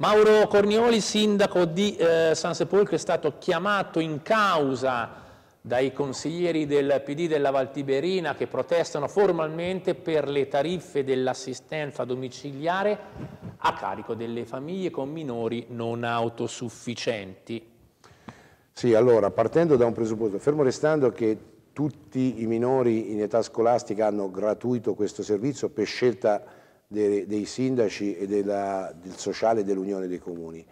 Mauro Cornioli, sindaco di eh, San Sepolcro, è stato chiamato in causa dai consiglieri del PD della Valtiberina che protestano formalmente per le tariffe dell'assistenza domiciliare a carico delle famiglie con minori non autosufficienti. Sì, allora, partendo da un presupposto, fermo restando che tutti i minori in età scolastica hanno gratuito questo servizio per scelta dei, dei sindaci e della, del sociale dell'Unione dei Comuni.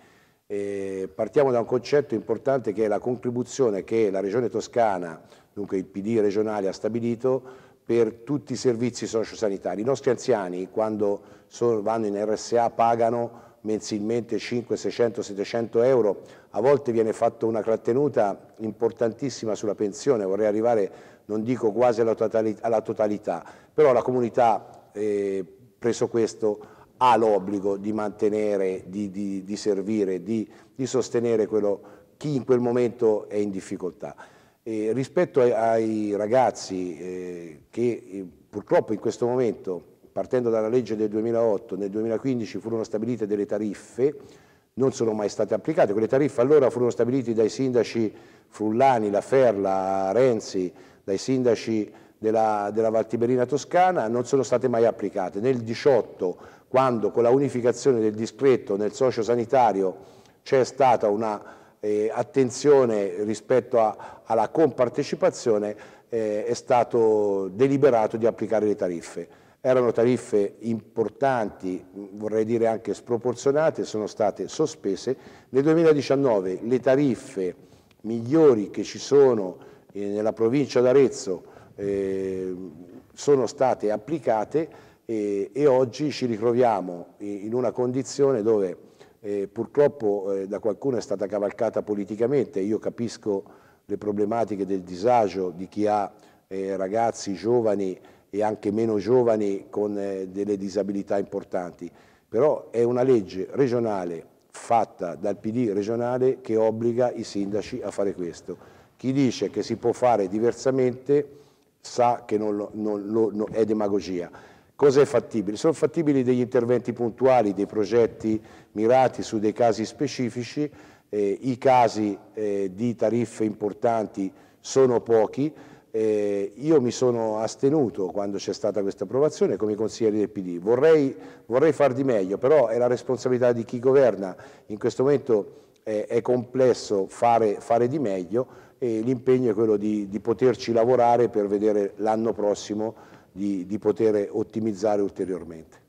E partiamo da un concetto importante che è la contribuzione che la Regione Toscana, dunque il PD regionale, ha stabilito per tutti i servizi sociosanitari. I nostri anziani, quando sono, vanno in RSA, pagano mensilmente 500, 600, 700 euro, a volte viene fatta una trattenuta importantissima sulla pensione, vorrei arrivare, non dico quasi alla totalità, alla totalità però la comunità eh, preso questo, ha l'obbligo di mantenere, di, di, di servire, di, di sostenere quello, chi in quel momento è in difficoltà. Eh, rispetto ai, ai ragazzi eh, che eh, purtroppo in questo momento, partendo dalla legge del 2008, nel 2015 furono stabilite delle tariffe, non sono mai state applicate, quelle tariffe allora furono stabilite dai sindaci Frullani, Laferla, Renzi, dai sindaci della, della Valtiberina Toscana non sono state mai applicate. Nel 18, quando con la unificazione del discreto nel socio sanitario c'è stata una eh, attenzione rispetto a, alla compartecipazione, eh, è stato deliberato di applicare le tariffe. Erano tariffe importanti, vorrei dire anche sproporzionate, sono state sospese. Nel 2019 le tariffe migliori che ci sono eh, nella provincia d'Arezzo Ehm, sono state applicate e, e, oggi ci ritroviamo in una condizione dove eh, purtroppo eh, da qualcuno è stata cavalcata politicamente, io capisco le problematiche del disagio di chi ha eh, ragazzi giovani e anche meno giovani con eh, delle disabilità importanti, però è una legge regionale fatta dal PD regionale che obbliga i sindaci a fare questo. Chi dice che si può fare diversamente sa che non lo, non lo, no, è demagogia. Cosa è fattibile? Sono fattibili degli interventi puntuali, dei progetti mirati su dei casi specifici, eh, i casi eh, di tariffe importanti sono pochi, eh, io mi sono astenuto quando c'è stata questa approvazione come consigliere del PD, vorrei, vorrei, far di meglio, però è la responsabilità di chi governa, in questo momento eh, è complesso fare, fare di meglio, e l'impegno è quello di, di, poterci lavorare per vedere l'anno prossimo di, di poter ottimizzare ulteriormente.